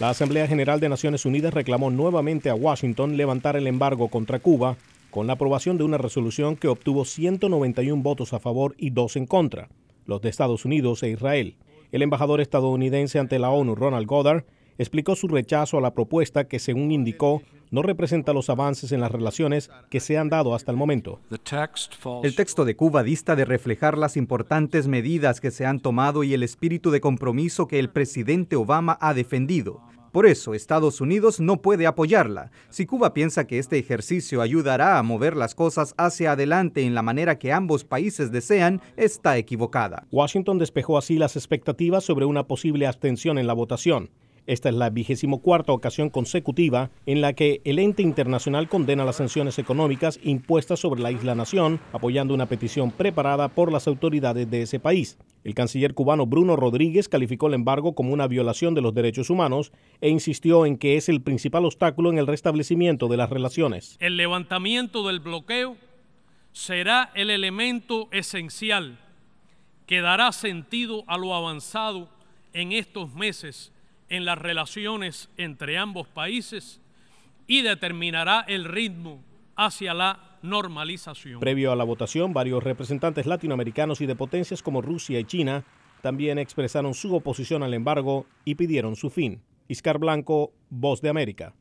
La Asamblea General de Naciones Unidas reclamó nuevamente a Washington levantar el embargo contra Cuba con la aprobación de una resolución que obtuvo 191 votos a favor y dos en contra, los de Estados Unidos e Israel. El embajador estadounidense ante la ONU, Ronald Goddard, explicó su rechazo a la propuesta que, según indicó, no representa los avances en las relaciones que se han dado hasta el momento. El texto de Cuba dista de reflejar las importantes medidas que se han tomado y el espíritu de compromiso que el presidente Obama ha defendido. Por eso Estados Unidos no puede apoyarla. Si Cuba piensa que este ejercicio ayudará a mover las cosas hacia adelante en la manera que ambos países desean, está equivocada. Washington despejó así las expectativas sobre una posible abstención en la votación. Esta es la vigésimo cuarta ocasión consecutiva en la que el ente internacional condena las sanciones económicas impuestas sobre la isla nación, apoyando una petición preparada por las autoridades de ese país. El canciller cubano Bruno Rodríguez calificó el embargo como una violación de los derechos humanos e insistió en que es el principal obstáculo en el restablecimiento de las relaciones. El levantamiento del bloqueo será el elemento esencial que dará sentido a lo avanzado en estos meses en las relaciones entre ambos países y determinará el ritmo hacia la normalización. Previo a la votación, varios representantes latinoamericanos y de potencias como Rusia y China también expresaron su oposición al embargo y pidieron su fin. Iscar Blanco, Voz de América.